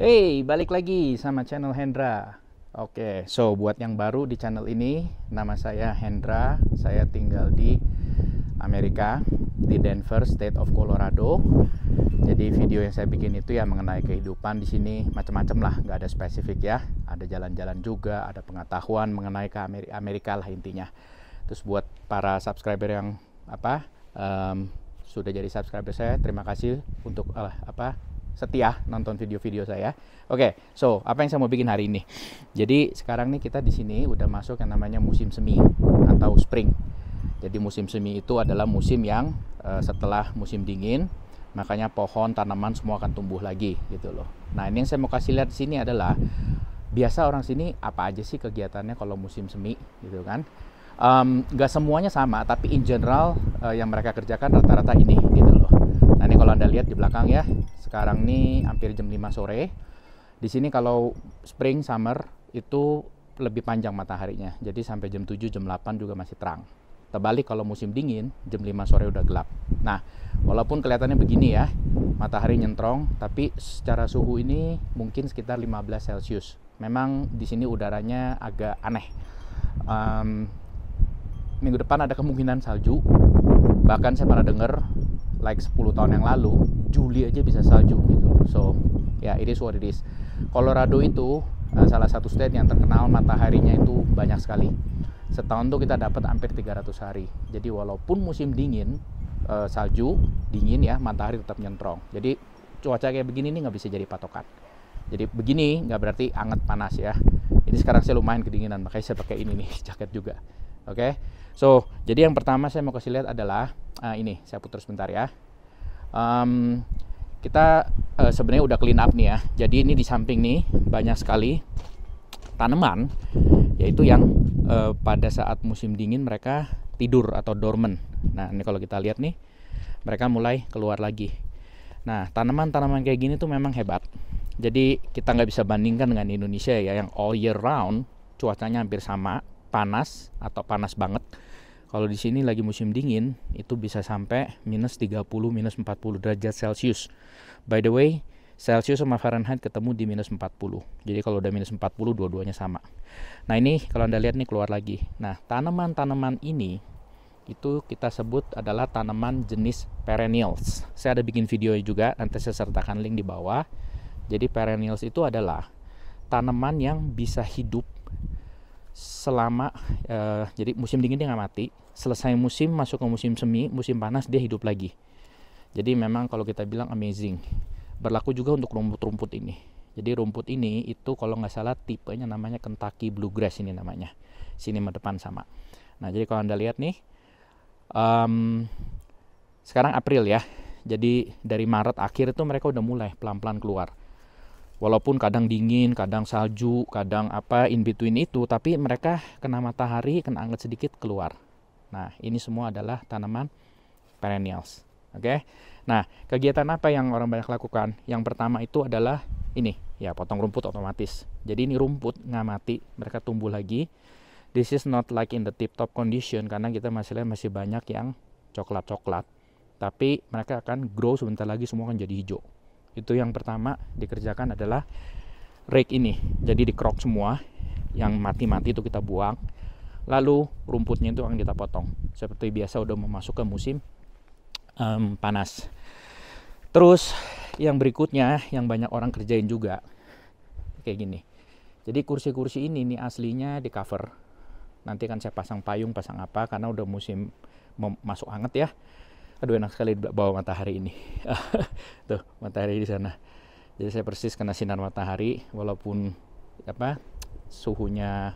Hey, balik lagi sama channel Hendra. Oke, okay, so buat yang baru di channel ini, nama saya Hendra. Saya tinggal di Amerika, di Denver, State of Colorado. Jadi video yang saya bikin itu ya mengenai kehidupan di sini macam-macam lah, nggak ada spesifik ya. Ada jalan-jalan juga, ada pengetahuan mengenai ke Amerika, Amerika lah intinya. Terus buat para subscriber yang apa um, sudah jadi subscriber saya, terima kasih untuk uh, apa setia nonton video-video saya. Oke, okay, so apa yang saya mau bikin hari ini? Jadi sekarang nih kita di sini udah masuk yang namanya musim semi atau spring. Jadi musim semi itu adalah musim yang uh, setelah musim dingin, makanya pohon, tanaman semua akan tumbuh lagi gitu loh. Nah ini yang saya mau kasih lihat di sini adalah biasa orang sini apa aja sih kegiatannya kalau musim semi gitu kan? Um, gak semuanya sama, tapi in general uh, yang mereka kerjakan rata-rata ini gitu loh. Nah ini kalau Anda lihat di belakang ya, sekarang ini hampir jam 5 sore. Di sini kalau spring, summer itu lebih panjang mataharinya. Jadi sampai jam 7, jam 8 juga masih terang. Terbalik kalau musim dingin, jam 5 sore udah gelap. Nah, walaupun kelihatannya begini ya, matahari nyentrong, tapi secara suhu ini mungkin sekitar 15 Celcius. Memang di sini udaranya agak aneh. Um, minggu depan ada kemungkinan salju. Bahkan saya pernah dengar like 10 tahun yang lalu Juli aja bisa salju gitu so ya yeah, it is what it is Colorado itu uh, salah satu state yang terkenal mataharinya itu banyak sekali setahun tuh kita dapat hampir 300 hari jadi walaupun musim dingin uh, salju dingin ya matahari tetap nyentrong jadi cuaca kayak begini ini nggak bisa jadi patokan jadi begini nggak berarti anget panas ya ini sekarang saya lumayan kedinginan makanya saya pakai ini nih jaket juga oke okay? So, jadi yang pertama saya mau kasih lihat adalah uh, ini, saya putar sebentar ya. Um, kita uh, sebenarnya udah clean up nih ya. Jadi ini di samping nih banyak sekali tanaman yaitu yang uh, pada saat musim dingin mereka tidur atau dormant. Nah, ini kalau kita lihat nih mereka mulai keluar lagi. Nah, tanaman-tanaman kayak gini tuh memang hebat. Jadi kita nggak bisa bandingkan dengan Indonesia ya yang all year round cuacanya hampir sama, panas atau panas banget kalau di sini lagi musim dingin, itu bisa sampai minus 30, minus 40 derajat Celcius. By the way, Celcius sama Fahrenheit ketemu di minus 40. Jadi kalau udah minus 40, dua-duanya sama. Nah ini kalau Anda lihat nih keluar lagi. Nah tanaman-tanaman ini itu kita sebut adalah tanaman jenis perennials. Saya ada bikin video juga, nanti saya sertakan link di bawah. Jadi perennials itu adalah tanaman yang bisa hidup selama uh, jadi musim dingin dia nggak mati selesai musim masuk ke musim semi musim panas dia hidup lagi jadi memang kalau kita bilang amazing berlaku juga untuk rumput-rumput ini jadi rumput ini itu kalau nggak salah tipenya namanya Kentucky bluegrass ini namanya sini depan sama nah jadi kalau anda lihat nih um, sekarang April ya jadi dari Maret akhir itu mereka udah mulai pelan-pelan keluar walaupun kadang dingin, kadang salju, kadang apa in between itu, tapi mereka kena matahari, kena anget sedikit keluar. Nah, ini semua adalah tanaman perennials. Oke. Okay? Nah, kegiatan apa yang orang banyak lakukan? Yang pertama itu adalah ini, ya potong rumput otomatis. Jadi ini rumput nggak mati, mereka tumbuh lagi. This is not like in the tip top condition karena kita masih lihat masih banyak yang coklat-coklat. Tapi mereka akan grow sebentar lagi semua akan jadi hijau. Itu yang pertama dikerjakan adalah rake ini. Jadi dikrok semua yang mati-mati itu kita buang lalu rumputnya itu akan kita potong seperti biasa udah masuk ke musim um, panas terus yang berikutnya yang banyak orang kerjain juga kayak gini jadi kursi-kursi ini ini aslinya di cover nanti kan saya pasang payung pasang apa karena udah musim masuk hangat ya aduh enak sekali bawa matahari ini tuh matahari di sana jadi saya persis kena sinar matahari walaupun apa suhunya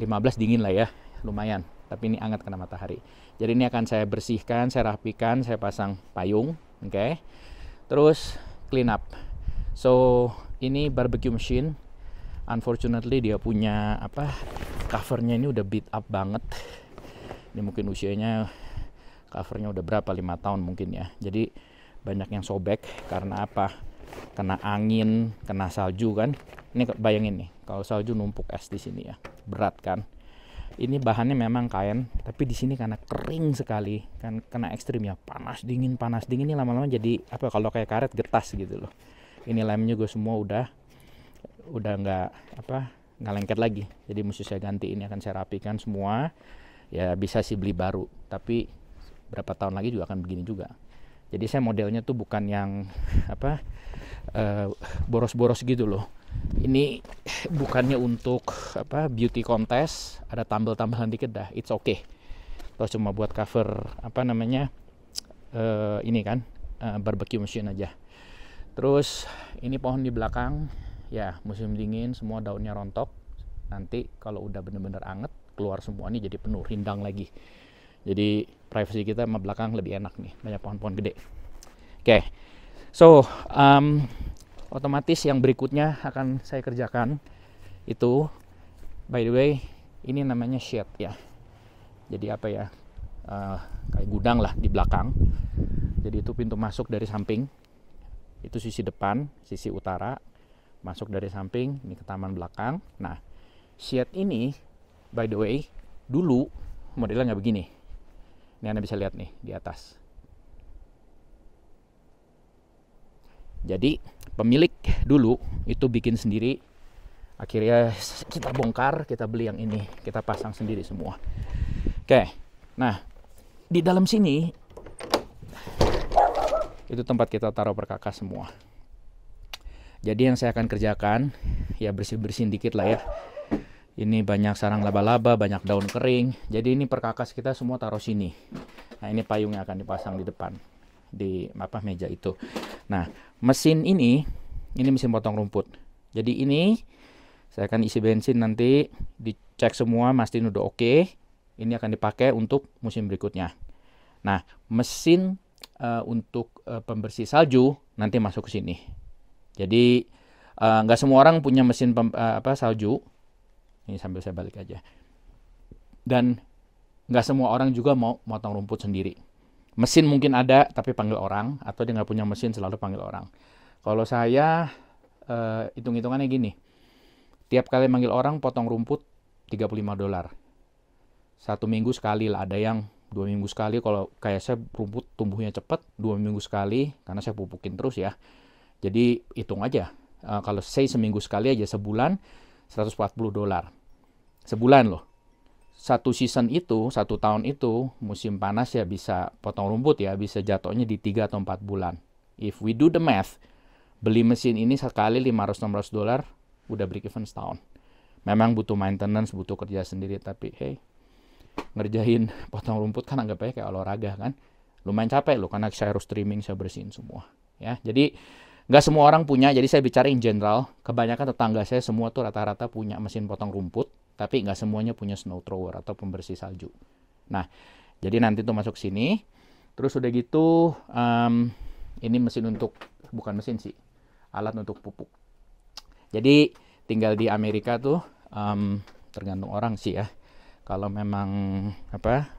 15 dingin lah ya, lumayan. Tapi ini hangat kena matahari. Jadi ini akan saya bersihkan, saya rapikan, saya pasang payung, oke. Okay? Terus clean up. So, ini barbecue machine. Unfortunately dia punya apa? Covernya ini udah beat up banget. Ini mungkin usianya covernya udah berapa? 5 tahun mungkin ya. Jadi banyak yang sobek karena apa? kena angin, kena salju kan. Ini bayangin nih, kalau salju numpuk es di sini ya, berat kan. Ini bahannya memang kain, tapi di sini karena kering sekali, kan kena ekstrim ya, panas dingin, panas dingin ini lama-lama jadi apa kalau kayak karet getas gitu loh. Ini lemnya gue semua udah udah nggak apa nggak lengket lagi, jadi mesti saya ganti ini akan saya rapikan semua. Ya bisa sih beli baru, tapi berapa tahun lagi juga akan begini juga. Jadi saya modelnya tuh bukan yang apa eh, boros-boros uh, gitu loh. Ini bukannya untuk apa beauty contest, ada tambel-tambelan dikit dah, it's okay. Terus cuma buat cover apa namanya uh, ini kan uh, barbecue machine aja. Terus ini pohon di belakang, ya musim dingin semua daunnya rontok. Nanti kalau udah bener-bener anget keluar semua ini jadi penuh rindang lagi. Jadi privacy kita sama belakang lebih enak nih, banyak pohon-pohon gede. Oke, okay. so um, otomatis yang berikutnya akan saya kerjakan itu, by the way, ini namanya shed ya. Jadi apa ya, uh, kayak gudang lah di belakang. Jadi itu pintu masuk dari samping, itu sisi depan, sisi utara, masuk dari samping, ini ke taman belakang. Nah, shed ini, by the way, dulu modelnya nggak begini ini Anda bisa lihat nih di atas. Jadi pemilik dulu itu bikin sendiri. Akhirnya kita bongkar, kita beli yang ini, kita pasang sendiri semua. Oke, nah di dalam sini itu tempat kita taruh perkakas semua. Jadi yang saya akan kerjakan ya bersih-bersihin dikit lah ya ini banyak sarang laba-laba, banyak daun kering. Jadi ini perkakas kita semua taruh sini. Nah, ini payungnya akan dipasang di depan di apa meja itu. Nah, mesin ini ini mesin potong rumput. Jadi ini saya akan isi bensin nanti dicek semua mastiin udah oke. Okay. Ini akan dipakai untuk musim berikutnya. Nah, mesin uh, untuk uh, pembersih salju nanti masuk ke sini. Jadi eh, nggak uh, semua orang punya mesin pem, uh, apa salju ini sambil saya balik aja. Dan nggak semua orang juga mau motong rumput sendiri. Mesin mungkin ada, tapi panggil orang. Atau dia nggak punya mesin, selalu panggil orang. Kalau saya, uh, hitung-hitungannya gini. Tiap kali manggil orang, potong rumput 35 dolar. Satu minggu sekali lah, ada yang dua minggu sekali kalau kayak saya rumput tumbuhnya cepet, dua minggu sekali karena saya pupukin terus ya jadi hitung aja uh, kalau saya seminggu sekali aja sebulan 140 dolar. Sebulan loh. Satu season itu, satu tahun itu, musim panas ya bisa potong rumput ya, bisa jatuhnya di 3 atau 4 bulan. If we do the math, beli mesin ini sekali 500-600 dolar, udah break even setahun. Memang butuh maintenance, butuh kerja sendiri, tapi hey, ngerjain potong rumput kan anggapnya kayak olahraga kan. Lumayan capek loh, karena saya harus streaming saya bersihin semua. Ya, jadi Nggak semua orang punya, jadi saya bicara in general. Kebanyakan tetangga saya semua tuh rata-rata punya mesin potong rumput, tapi nggak semuanya punya snow thrower atau pembersih salju. Nah, jadi nanti tuh masuk sini. Terus udah gitu, um, ini mesin untuk, bukan mesin sih, alat untuk pupuk. Jadi tinggal di Amerika tuh, um, tergantung orang sih ya. Kalau memang apa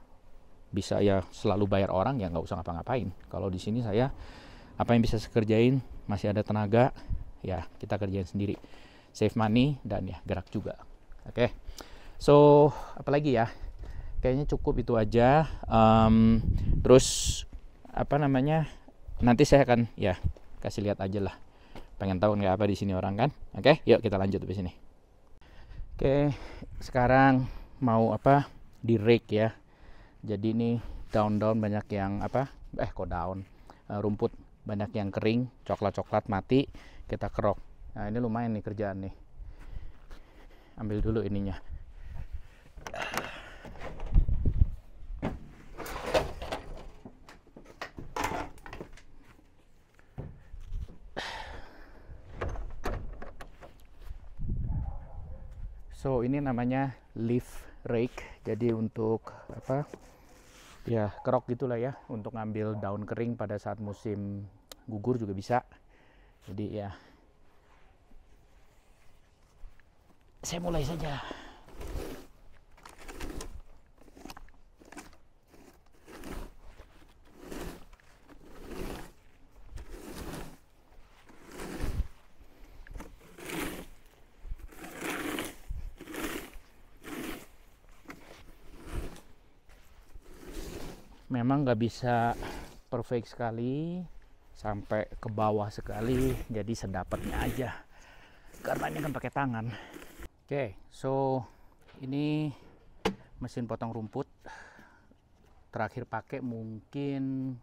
bisa ya selalu bayar orang ya nggak usah ngapa-ngapain. Kalau di sini saya apa yang bisa sekerjain masih ada tenaga ya kita kerjain sendiri save money dan ya gerak juga oke okay. so apalagi ya kayaknya cukup itu aja um, terus apa namanya nanti saya akan ya kasih lihat aja lah pengen tahu nggak apa di sini orang kan oke okay, yuk kita lanjut di sini oke okay, sekarang mau apa di rake ya jadi ini down down banyak yang apa eh kok daun uh, eh, rumput banyak yang kering coklat-coklat mati kita kerok nah ini lumayan nih kerjaan nih ambil dulu ininya so ini namanya leaf rake jadi untuk apa ya kerok gitulah ya untuk ngambil daun kering pada saat musim gugur juga bisa jadi ya saya mulai saja memang nggak bisa perfect sekali sampai ke bawah sekali jadi sedapatnya aja karena ini kan pakai tangan oke okay, so ini mesin potong rumput terakhir pakai mungkin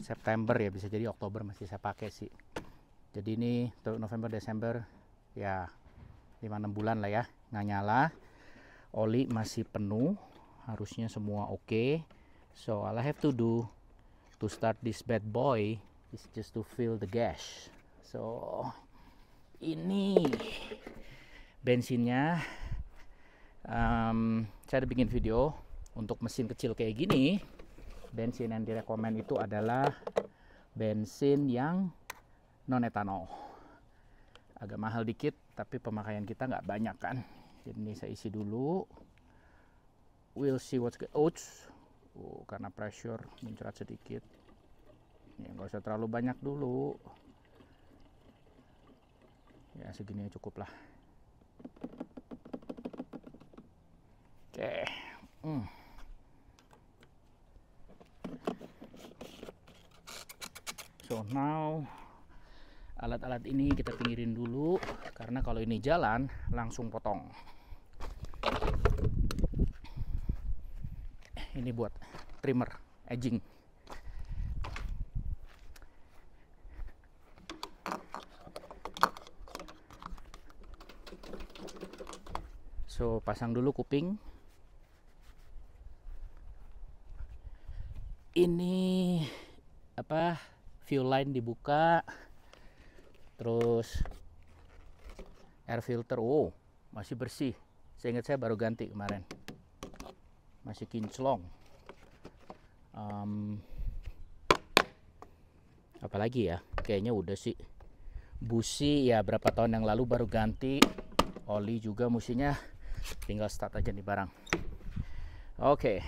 September ya bisa jadi Oktober masih saya pakai sih jadi ini November Desember ya 5-6 bulan lah ya nggak nyala oli masih penuh harusnya semua oke okay so all I have to do to start this bad boy is just to fill the gas so ini bensinnya um, saya ada bikin video untuk mesin kecil kayak gini bensin yang direkomend itu adalah bensin yang non etanol agak mahal dikit tapi pemakaian kita nggak banyak kan jadi ini saya isi dulu we'll see what's good. Ouch oh, karena pressure muncrat sedikit ya nggak usah terlalu banyak dulu ya segini ya cukup lah oke hmm. so now alat-alat ini kita pinggirin dulu karena kalau ini jalan langsung potong ini buat trimmer edging so pasang dulu kuping ini apa view line dibuka terus air filter Oh, masih bersih seingat saya baru ganti kemarin masih kinclong um, apalagi ya kayaknya udah sih busi ya berapa tahun yang lalu baru ganti oli juga musinya tinggal start aja nih barang oke okay.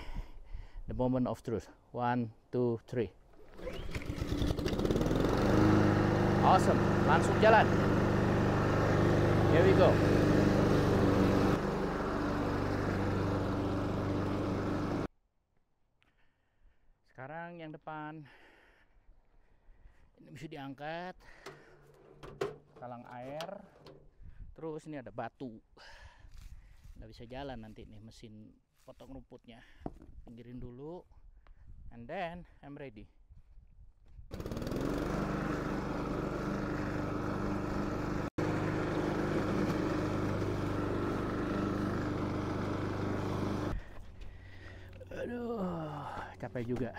the moment of truth one two three awesome langsung jalan here we go depan ini bisa diangkat talang air terus ini ada batu nggak bisa jalan nanti nih mesin potong rumputnya pinggirin dulu and then I'm ready aduh capek juga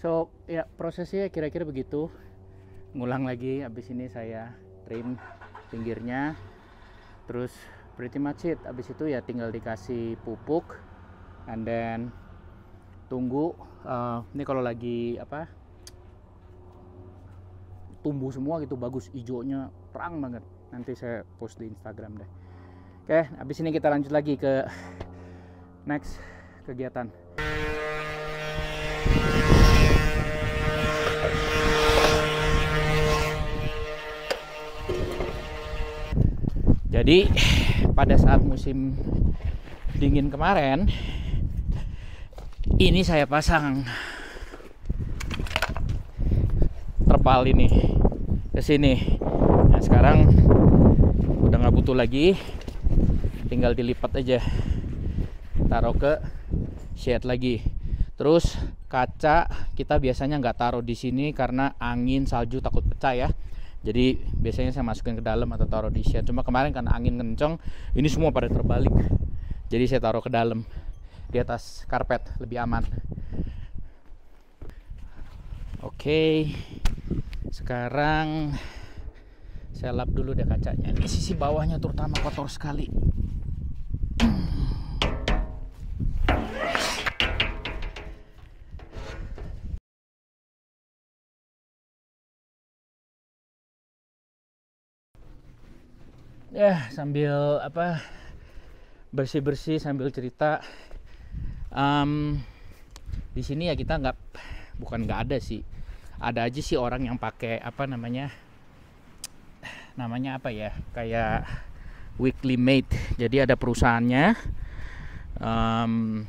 so ya prosesnya kira-kira begitu ngulang lagi abis ini saya trim pinggirnya terus pretty much it abis itu ya tinggal dikasih pupuk and then tunggu uh, ini kalau lagi apa tumbuh semua gitu bagus hijaunya terang banget nanti saya post di Instagram deh oke abis ini kita lanjut lagi ke next kegiatan Jadi pada saat musim dingin kemarin ini saya pasang terpal ini ke sini. Nah, sekarang udah nggak butuh lagi, tinggal dilipat aja, taruh ke shed lagi. Terus kaca kita biasanya nggak taruh di sini karena angin salju takut pecah ya jadi biasanya saya masukin ke dalam atau taruh di shed cuma kemarin karena angin kenceng ini semua pada terbalik jadi saya taruh ke dalam di atas karpet lebih aman oke sekarang saya lap dulu deh kacanya ini sisi bawahnya terutama kotor sekali ya sambil apa bersih bersih sambil cerita um, di sini ya kita nggak bukan nggak ada sih ada aja sih orang yang pakai apa namanya namanya apa ya kayak weekly mate jadi ada perusahaannya um,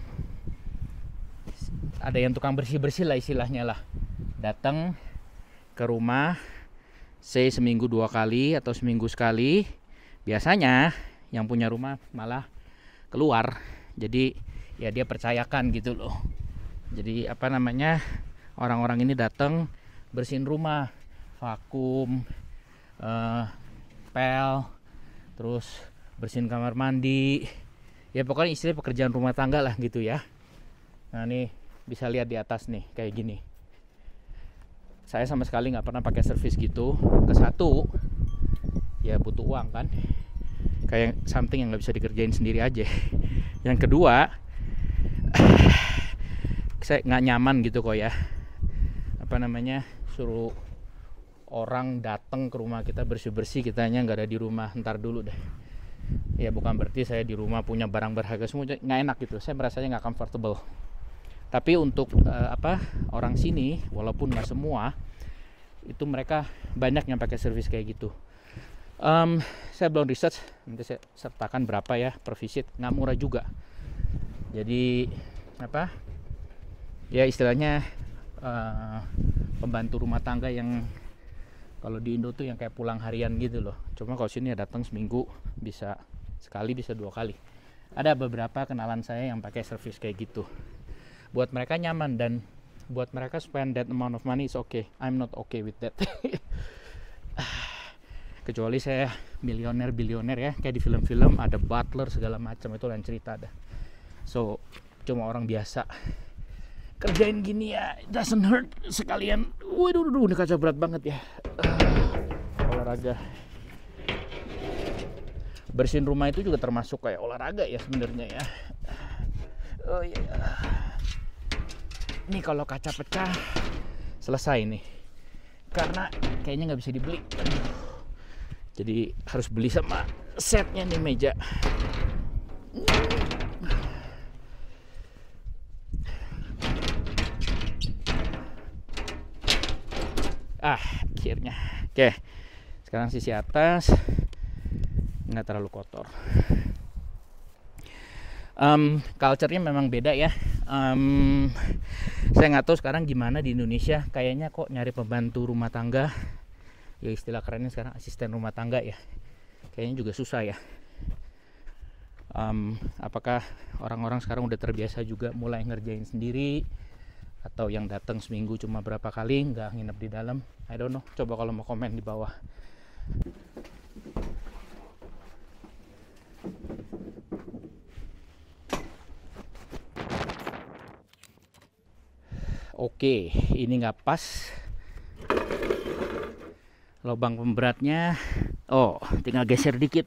ada yang tukang bersih bersih lah istilahnya lah datang ke rumah saya seminggu dua kali atau seminggu sekali biasanya yang punya rumah malah keluar jadi ya dia percayakan gitu loh jadi apa namanya orang-orang ini datang bersihin rumah vakum eh, pel terus bersihin kamar mandi ya pokoknya istilah pekerjaan rumah tangga lah gitu ya nah nih bisa lihat di atas nih kayak gini saya sama sekali nggak pernah pakai servis gitu ke satu ya butuh uang kan kayak something yang nggak bisa dikerjain sendiri aja yang kedua saya nggak nyaman gitu kok ya apa namanya suruh orang datang ke rumah kita bersih bersih kitanya nggak ada di rumah ntar dulu deh ya bukan berarti saya di rumah punya barang berharga semua nggak enak gitu saya merasanya nggak comfortable tapi untuk uh, apa orang sini walaupun nggak semua itu mereka banyak yang pakai servis kayak gitu um, saya belum research nanti saya sertakan berapa ya per visit nggak murah juga jadi apa ya istilahnya uh, pembantu rumah tangga yang kalau di Indo tuh yang kayak pulang harian gitu loh cuma kalau sini ya datang seminggu bisa sekali bisa dua kali ada beberapa kenalan saya yang pakai service kayak gitu buat mereka nyaman dan buat mereka spend that amount of money is okay I'm not okay with that kecuali saya milioner bilioner ya kayak di film-film ada butler segala macam itu lain cerita dah so cuma orang biasa kerjain gini ya doesn't hurt sekalian waduh waduh ini kaca berat banget ya uh, olahraga bersihin rumah itu juga termasuk kayak olahraga ya sebenarnya ya oh iya yeah. ini kalau kaca pecah selesai nih karena kayaknya nggak bisa dibeli jadi harus beli sama setnya nih meja ah akhirnya oke sekarang sisi atas nggak terlalu kotor um, culture-nya memang beda ya. Um, saya nggak tahu sekarang gimana di Indonesia. Kayaknya kok nyari pembantu rumah tangga ya istilah kerennya sekarang asisten rumah tangga ya kayaknya juga susah ya um, apakah orang-orang sekarang udah terbiasa juga mulai ngerjain sendiri atau yang datang seminggu cuma berapa kali nggak nginep di dalam I don't know coba kalau mau komen di bawah Oke, ini nggak pas lubang pemberatnya oh tinggal geser dikit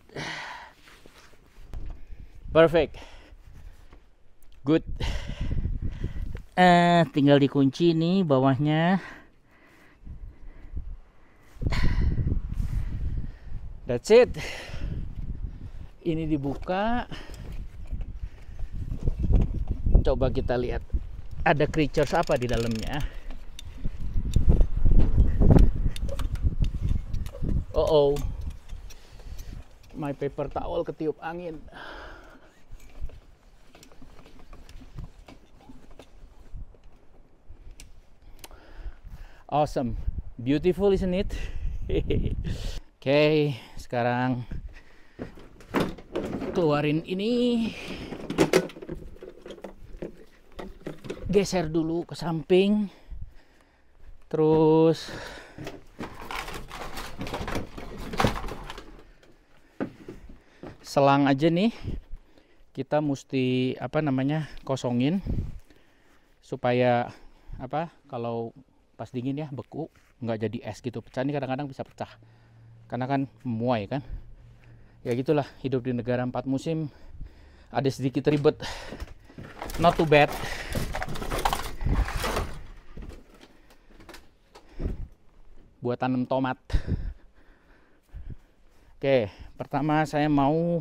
perfect good eh tinggal dikunci nih bawahnya that's it ini dibuka coba kita lihat ada creatures apa di dalamnya Oh oh. My paper towel ketiup angin. Awesome. Beautiful isn't it? Oke, okay, sekarang keluarin ini. Geser dulu ke samping. Terus selang aja nih kita mesti apa namanya kosongin supaya apa kalau pas dingin ya beku nggak jadi es gitu pecah ini kadang-kadang bisa pecah karena kan muai kan ya gitulah hidup di negara empat musim ada sedikit ribet not too bad buat tanam tomat Oke, pertama saya mau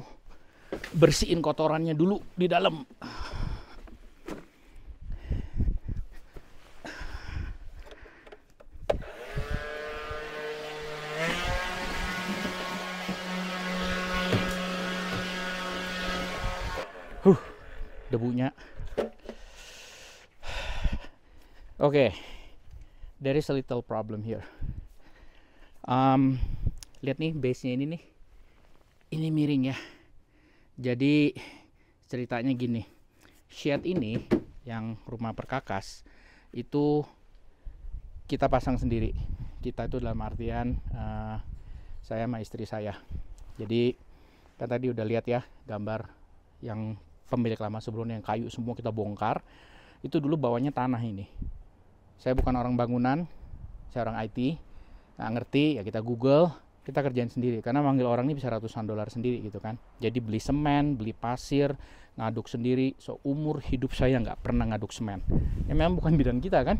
bersihin kotorannya dulu di dalam. Huh, debunya. Oke, okay. there is a little problem here. Um, lihat nih base-nya ini nih ini miring ya jadi ceritanya gini Shed ini yang rumah perkakas itu kita pasang sendiri kita itu dalam artian uh, saya sama istri saya jadi kan tadi udah lihat ya gambar yang pemilik lama sebelumnya yang kayu semua kita bongkar itu dulu bawahnya tanah ini saya bukan orang bangunan saya orang IT nggak ngerti ya kita Google kita kerjain sendiri karena manggil orang ini bisa ratusan dolar sendiri gitu kan jadi beli semen beli pasir ngaduk sendiri seumur umur hidup saya nggak pernah ngaduk semen ya memang bukan bidang kita kan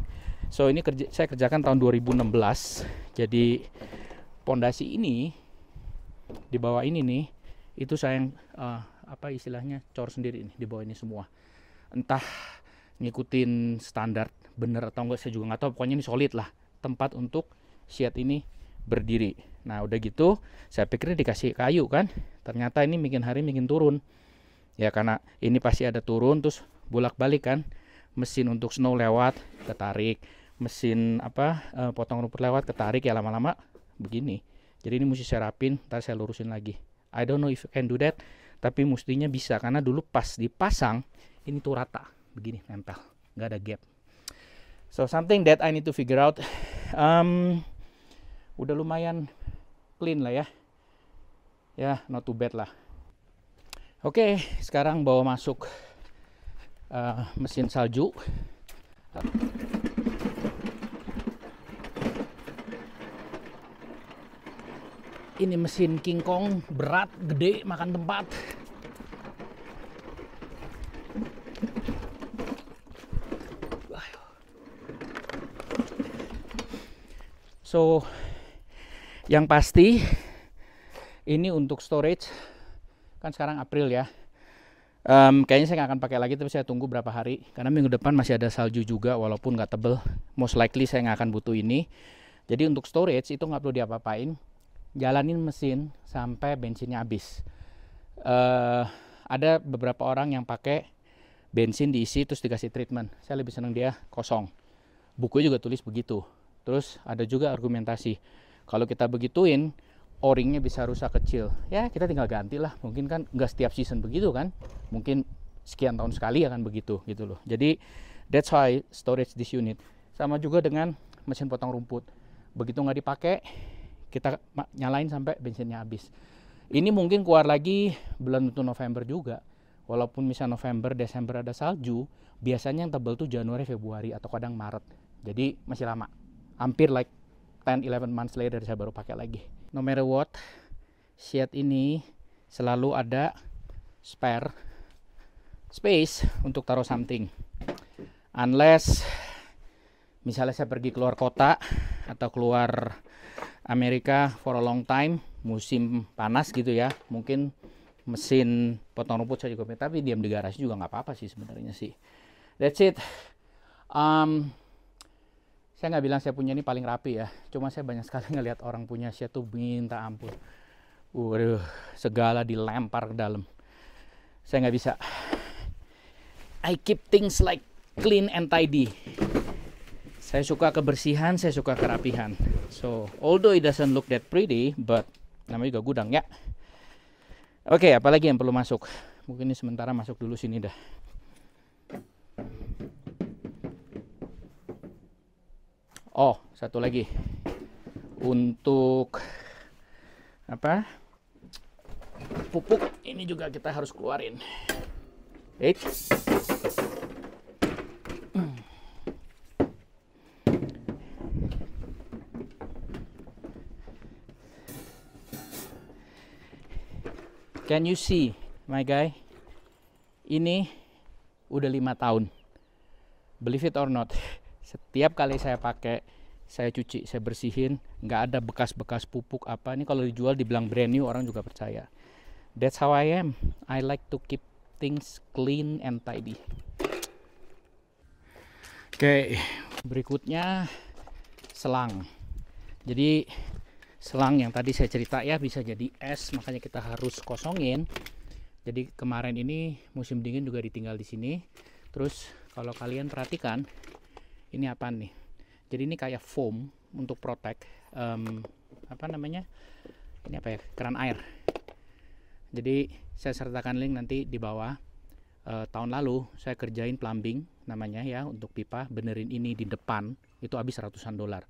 so ini kerja, saya kerjakan tahun 2016 jadi pondasi ini di bawah ini nih itu saya yang uh, apa istilahnya cor sendiri nih di bawah ini semua entah ngikutin standar bener atau enggak saya juga nggak tahu pokoknya ini solid lah tempat untuk siat ini berdiri Nah udah gitu saya pikir dikasih kayu kan. Ternyata ini bikin hari bikin turun. Ya karena ini pasti ada turun terus bolak balik kan. Mesin untuk snow lewat ketarik. Mesin apa eh, potong rumput lewat ketarik ya lama-lama begini. Jadi ini mesti saya rapin, ntar saya lurusin lagi. I don't know if you can do that, tapi mestinya bisa karena dulu pas dipasang ini tuh rata, begini nempel, nggak ada gap. So something that I need to figure out. Um, udah lumayan clean lah ya ya not too bad lah oke okay, sekarang bawa masuk uh, mesin salju ini mesin King Kong berat gede makan tempat so yang pasti ini untuk storage kan sekarang April ya um, kayaknya saya nggak akan pakai lagi tapi saya tunggu berapa hari karena minggu depan masih ada salju juga walaupun nggak tebel most likely saya nggak akan butuh ini jadi untuk storage itu nggak perlu diapa-apain jalanin mesin sampai bensinnya habis uh, ada beberapa orang yang pakai bensin diisi terus dikasih treatment saya lebih seneng dia kosong Buku juga tulis begitu terus ada juga argumentasi kalau kita begituin, o-ringnya bisa rusak kecil. Ya, kita tinggal ganti lah. Mungkin kan nggak setiap season begitu kan. Mungkin sekian tahun sekali akan begitu gitu loh. Jadi that's why storage this unit. Sama juga dengan mesin potong rumput. Begitu nggak dipakai, kita nyalain sampai bensinnya habis. Ini mungkin keluar lagi bulan itu November juga. Walaupun misalnya November, Desember ada salju, biasanya yang tebal tuh Januari, Februari atau kadang Maret. Jadi masih lama. Hampir like 10 11 months later saya baru pakai lagi no matter what Siat ini selalu ada spare space untuk taruh something unless misalnya saya pergi keluar kota atau keluar Amerika for a long time musim panas gitu ya mungkin mesin potong rumput saya juga tapi diam di garasi juga nggak apa-apa sih sebenarnya sih that's it um, saya nggak bilang saya punya ini paling rapi ya cuma saya banyak sekali ngelihat orang punya saya tuh minta ampun waduh segala dilempar ke dalam saya nggak bisa I keep things like clean and tidy saya suka kebersihan saya suka kerapihan so although it doesn't look that pretty but namanya juga gudang ya oke okay, apalagi yang perlu masuk mungkin ini sementara masuk dulu sini dah oh satu lagi untuk apa pupuk ini juga kita harus keluarin Eits. Can you see, my guy? Ini udah lima tahun. Believe it or not setiap kali saya pakai saya cuci saya bersihin nggak ada bekas-bekas pupuk apa ini kalau dijual dibilang brand new orang juga percaya that's how I am I like to keep things clean and tidy oke okay. berikutnya selang jadi selang yang tadi saya cerita ya bisa jadi es makanya kita harus kosongin jadi kemarin ini musim dingin juga ditinggal di sini terus kalau kalian perhatikan ini apa nih jadi ini kayak foam untuk protek um, apa namanya ini apa ya keran air jadi saya sertakan link nanti di bawah e, tahun lalu saya kerjain plumbing namanya ya untuk pipa benerin ini di depan itu habis ratusan dolar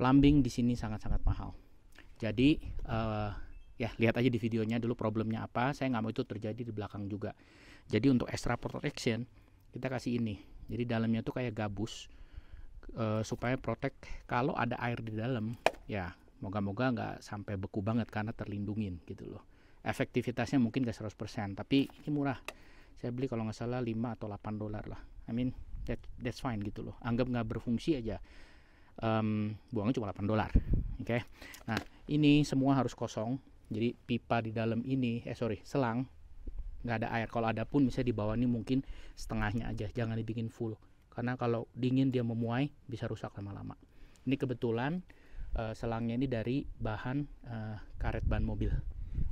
plumbing di sini sangat-sangat mahal jadi e, ya lihat aja di videonya dulu problemnya apa saya nggak mau itu terjadi di belakang juga jadi untuk extra protection kita kasih ini jadi dalamnya tuh kayak gabus e, supaya protek kalau ada air di dalam ya moga-moga nggak sampai beku banget karena terlindungin gitu loh efektivitasnya mungkin gak 100% tapi ini murah saya beli kalau nggak salah 5 atau 8 dolar lah I mean that, that's fine gitu loh anggap nggak berfungsi aja um, buangnya cuma 8 dolar oke okay? nah ini semua harus kosong jadi pipa di dalam ini eh sorry selang nggak ada air kalau ada pun bisa di bawah ini mungkin setengahnya aja jangan dibikin full karena kalau dingin dia memuai bisa rusak lama-lama ini kebetulan uh, selangnya ini dari bahan uh, karet ban mobil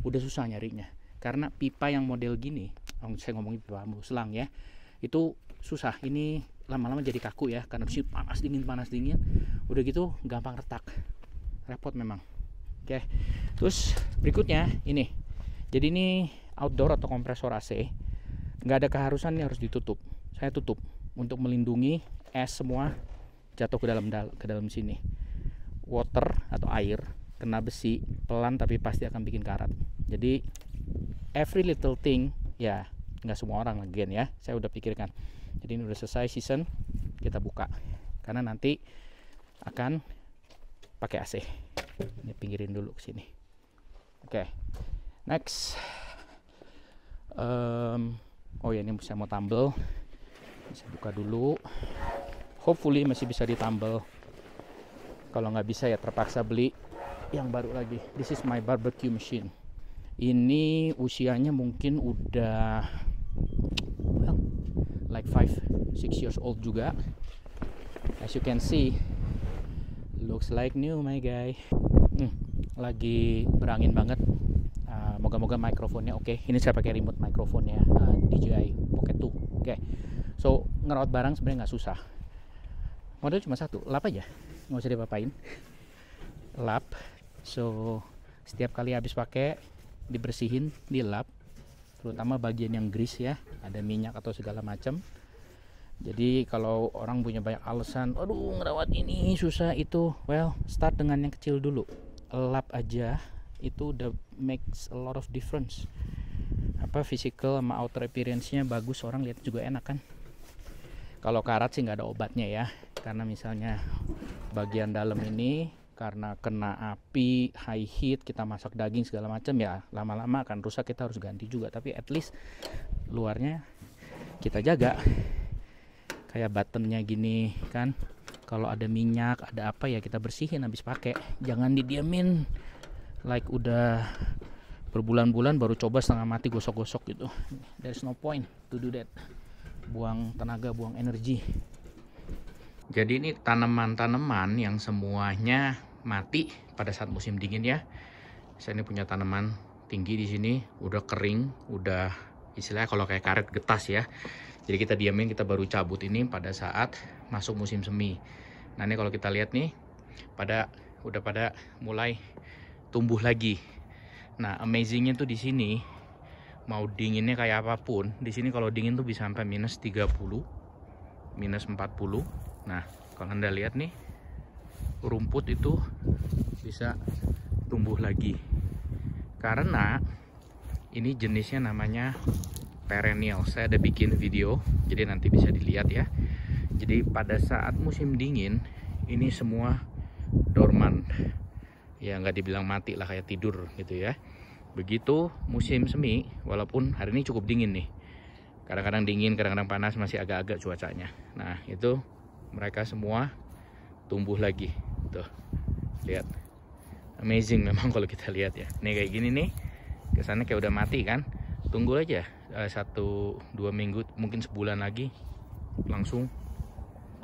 udah susah nyarinya karena pipa yang model gini oh, saya ngomongin pipa selang ya itu susah ini lama-lama jadi kaku ya karena sih panas dingin panas dingin udah gitu gampang retak repot memang oke terus berikutnya ini jadi ini outdoor atau kompresor AC nggak ada keharusan ini harus ditutup saya tutup untuk melindungi es semua jatuh ke dalam ke dalam sini water atau air kena besi pelan tapi pasti akan bikin karat jadi every little thing ya nggak semua orang again ya saya udah pikirkan jadi ini udah selesai season kita buka karena nanti akan pakai AC ini pinggirin dulu ke sini oke okay. next um, oh ya ini saya mau tumble saya buka dulu hopefully masih bisa ditambal kalau nggak bisa ya terpaksa beli yang baru lagi this is my barbecue machine ini usianya mungkin udah well, like 5 6 years old juga as you can see looks like new my guy hmm, lagi berangin banget moga-moga mikrofonnya oke okay. ini saya pakai remote mikrofonnya uh, eh, DJI Pocket 2 oke okay. so ngerawat barang sebenarnya nggak susah model cuma satu lap aja nggak usah dipapain lap so setiap kali habis pakai dibersihin dilap terutama bagian yang grease ya ada minyak atau segala macam jadi kalau orang punya banyak alasan aduh ngerawat ini susah itu well start dengan yang kecil dulu lap aja itu udah makes a lot of difference apa physical sama outer appearance-nya bagus orang lihat juga enak kan kalau karat sih nggak ada obatnya ya karena misalnya bagian dalam ini karena kena api high heat kita masak daging segala macam ya lama-lama akan rusak kita harus ganti juga tapi at least luarnya kita jaga kayak buttonnya gini kan kalau ada minyak ada apa ya kita bersihin habis pakai jangan didiamin like udah berbulan-bulan baru coba setengah mati gosok-gosok gitu there's no point to do that buang tenaga buang energi jadi ini tanaman-tanaman yang semuanya mati pada saat musim dingin ya saya ini punya tanaman tinggi di sini udah kering udah istilahnya kalau kayak karet getas ya jadi kita diamin kita baru cabut ini pada saat masuk musim semi nah ini kalau kita lihat nih pada udah pada mulai tumbuh lagi. Nah, amazingnya tuh di sini mau dinginnya kayak apapun, di sini kalau dingin tuh bisa sampai minus 30, minus 40. Nah, kalau Anda lihat nih, rumput itu bisa tumbuh lagi. Karena ini jenisnya namanya perennial. Saya ada bikin video, jadi nanti bisa dilihat ya. Jadi pada saat musim dingin, ini semua dorman ya nggak dibilang mati lah kayak tidur gitu ya begitu musim semi walaupun hari ini cukup dingin nih kadang-kadang dingin kadang-kadang panas masih agak-agak cuacanya nah itu mereka semua tumbuh lagi tuh lihat amazing memang kalau kita lihat ya nih kayak gini nih kesannya kayak udah mati kan tunggu aja eh, satu dua minggu mungkin sebulan lagi langsung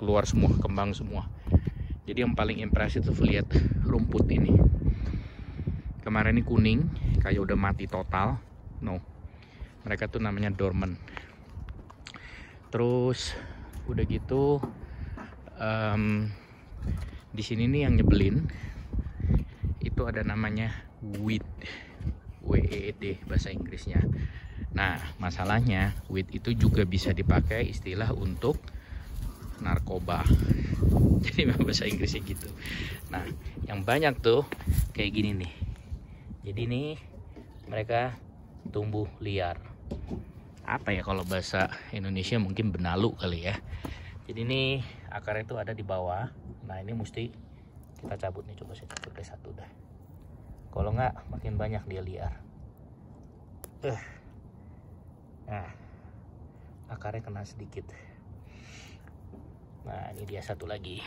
keluar semua kembang semua jadi yang paling impresif itu lihat rumput ini kemarin ini kuning kayak udah mati total no mereka tuh namanya dormant terus udah gitu um, di sini nih yang nyebelin itu ada namanya weed w e d e bahasa Inggrisnya nah masalahnya weed itu juga bisa dipakai istilah untuk narkoba jadi bahasa Inggrisnya gitu nah yang banyak tuh kayak gini nih jadi ini mereka tumbuh liar apa ya kalau bahasa Indonesia mungkin benalu kali ya jadi ini akarnya itu ada di bawah nah ini mesti kita cabut nih coba saya cabut dari satu dah kalau nggak makin banyak dia liar uh. nah akarnya kena sedikit nah ini dia satu lagi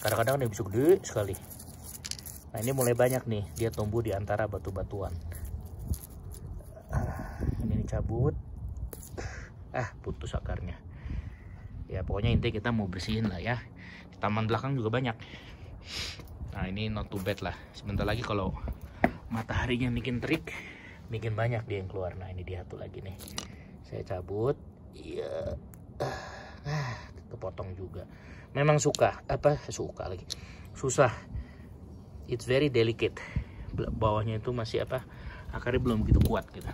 kadang-kadang um, dia bisa gede sekali Nah ini mulai banyak nih dia tumbuh di antara batu-batuan. Ini dicabut, ah putus akarnya. Ya pokoknya intinya kita mau bersihin lah ya. Taman belakang juga banyak. Nah ini not too bad lah. Sebentar lagi kalau mataharinya bikin trik, bikin banyak dia yang keluar. Nah ini dia tuh lagi nih. Saya cabut, iya, ah, kepotong juga. Memang suka apa suka lagi, susah it's very delicate bawahnya itu masih apa akarnya belum begitu kuat gitu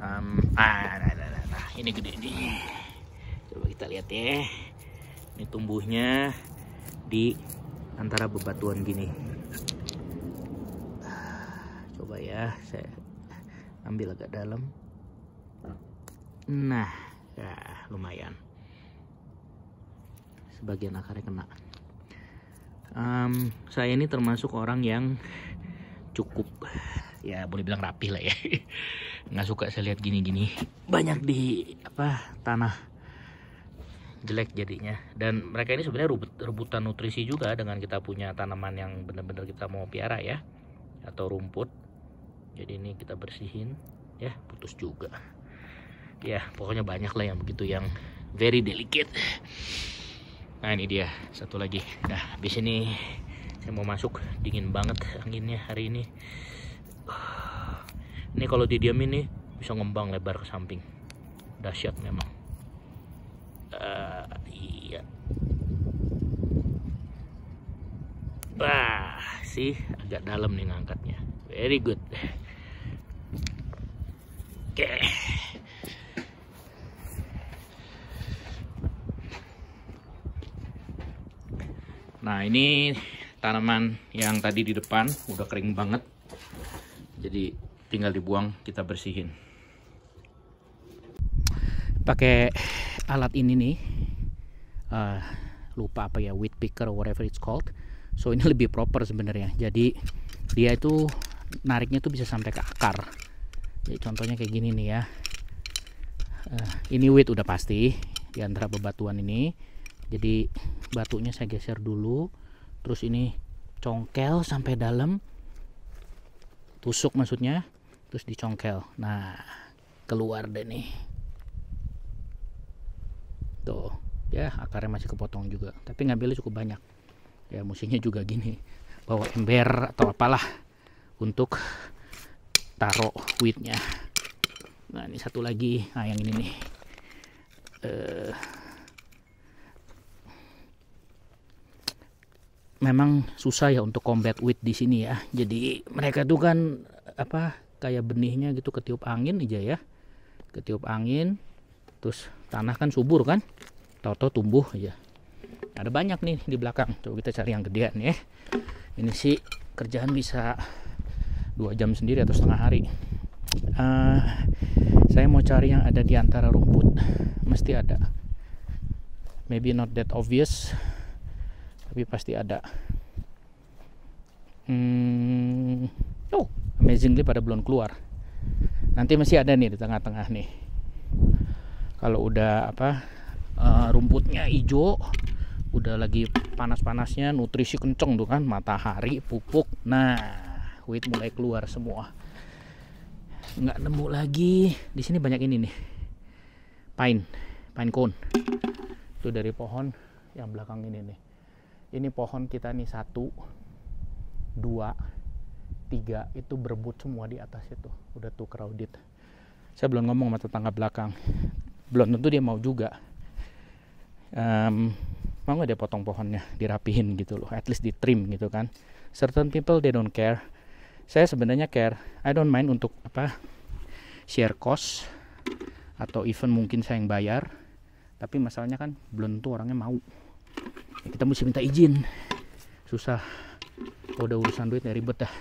um, ah nah, nah, nah, nah, nah ini gede nih coba kita lihat ya ini tumbuhnya di antara bebatuan gini coba ya saya ambil agak dalam nah ya, lumayan sebagian akarnya kena um, saya ini termasuk orang yang cukup ya boleh bilang rapi lah ya nggak suka saya lihat gini-gini banyak di apa tanah jelek jadinya dan mereka ini sebenarnya rebut, rebutan nutrisi juga dengan kita punya tanaman yang benar-benar kita mau piara ya atau rumput jadi ini kita bersihin ya putus juga ya pokoknya banyak lah yang begitu yang very delicate nah ini dia satu lagi nah di sini saya mau masuk dingin banget anginnya hari ini ini kalau didiamin nih bisa ngembang lebar ke samping dahsyat memang uh, iya wah sih agak dalam nih ngangkatnya very good oke okay. Nah ini tanaman yang tadi di depan udah kering banget. Jadi tinggal dibuang kita bersihin. Pakai alat ini nih. Uh, lupa apa ya weed picker whatever it's called. So ini lebih proper sebenarnya. Jadi dia itu nariknya tuh bisa sampai ke akar. Jadi contohnya kayak gini nih ya. Uh, ini weed udah pasti di antara bebatuan ini jadi batunya saya geser dulu terus ini congkel sampai dalam tusuk maksudnya terus dicongkel nah keluar deh nih tuh ya akarnya masih kepotong juga tapi ngambilnya cukup banyak ya musinya juga gini bawa ember atau apalah untuk taruh weednya nah ini satu lagi nah yang ini nih eh uh, memang susah ya untuk combat with di sini ya. Jadi mereka tuh kan apa kayak benihnya gitu ketiup angin aja ya. Ketiup angin terus tanah kan subur kan. Toto tumbuh aja. Ada banyak nih di belakang. Coba kita cari yang gedean ya. Ini sih kerjaan bisa dua jam sendiri atau setengah hari. Uh, saya mau cari yang ada di antara rumput. Mesti ada. Maybe not that obvious tapi pasti ada hmm, oh amazingly pada belum keluar nanti masih ada nih di tengah-tengah nih kalau udah apa uh, rumputnya hijau udah lagi panas-panasnya nutrisi kenceng tuh kan matahari pupuk nah wheat mulai keluar semua nggak nemu lagi di sini banyak ini nih pine pine cone itu dari pohon yang belakang ini nih ini pohon kita nih satu dua tiga itu berebut semua di atas itu udah tuh crowded saya belum ngomong sama tetangga belakang belum tentu dia mau juga um, mau nggak dia potong pohonnya dirapihin gitu loh at least di trim gitu kan certain people they don't care saya sebenarnya care I don't mind untuk apa share cost atau even mungkin saya yang bayar tapi masalahnya kan belum tentu orangnya mau kita mesti minta izin susah kalau udah urusan duit ya ribet dah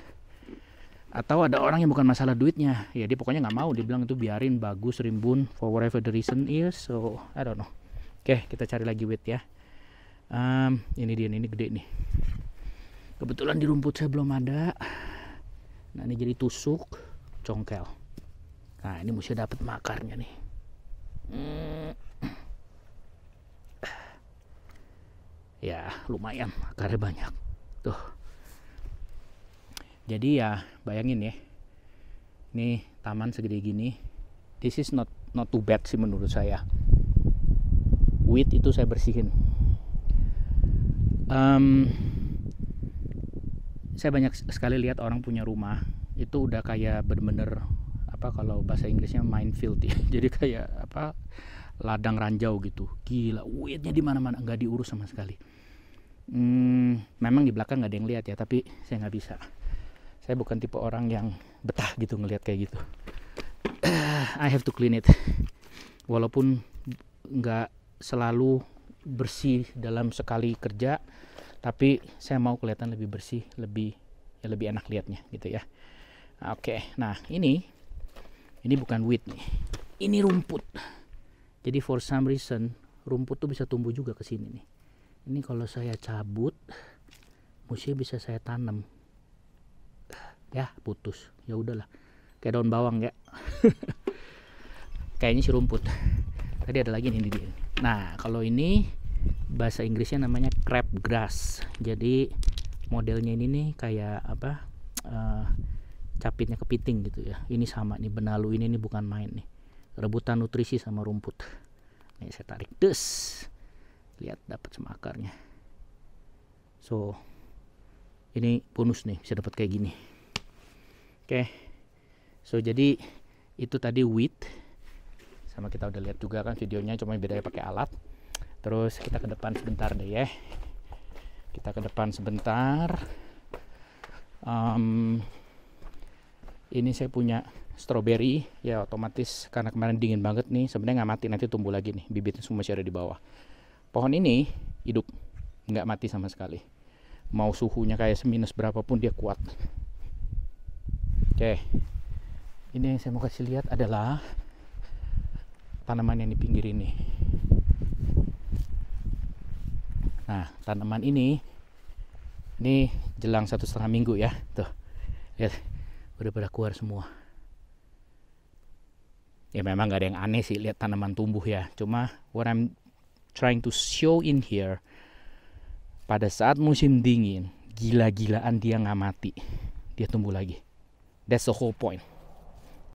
atau ada orang yang bukan masalah duitnya ya dia pokoknya nggak mau dia bilang itu biarin bagus rimbun for whatever the reason is so I don't know oke kita cari lagi wit ya um, ini dia ini gede nih kebetulan di rumput saya belum ada nah ini jadi tusuk congkel nah ini mesti dapat makarnya nih hmm. ya lumayan akarnya banyak tuh jadi ya bayangin ya ini taman segede gini this is not not too bad sih menurut saya weed itu saya bersihin um, saya banyak sekali lihat orang punya rumah itu udah kayak bener-bener apa kalau bahasa Inggrisnya minefield ya jadi kayak apa ladang ranjau gitu gila weednya di mana-mana nggak diurus sama sekali hmm, memang di belakang nggak ada yang lihat ya tapi saya nggak bisa saya bukan tipe orang yang betah gitu ngelihat kayak gitu I have to clean it walaupun nggak selalu bersih dalam sekali kerja tapi saya mau kelihatan lebih bersih lebih ya lebih enak liatnya gitu ya oke okay, nah ini ini bukan wheat nih ini rumput jadi for some reason rumput tuh bisa tumbuh juga ke sini nih ini kalau saya cabut musi bisa saya tanam ya putus ya udahlah kayak daun bawang ya kayaknya si rumput tadi ada lagi nih dia nah kalau ini bahasa Inggrisnya namanya crab grass jadi modelnya ini nih kayak apa uh, capitnya kepiting gitu ya ini sama nih benalu ini nih bukan main nih rebutan nutrisi sama rumput nih saya tarik des lihat dapat sama akarnya so ini bonus nih bisa dapat kayak gini oke okay. so jadi itu tadi wheat sama kita udah lihat juga kan videonya cuma bedanya pakai alat terus kita ke depan sebentar deh ya kita ke depan sebentar um, ini saya punya strawberry ya otomatis karena kemarin dingin banget nih sebenarnya nggak mati nanti tumbuh lagi nih bibitnya semua masih ada di bawah pohon ini hidup nggak mati sama sekali mau suhunya kayak seminus berapapun dia kuat oke ini yang saya mau kasih lihat adalah tanaman yang di pinggir ini nah tanaman ini ini jelang satu setengah minggu ya tuh lihat udah pada keluar semua ya memang gak ada yang aneh sih lihat tanaman tumbuh ya cuma what I'm trying to show in here pada saat musim dingin gila-gilaan dia nggak mati dia tumbuh lagi that's the whole point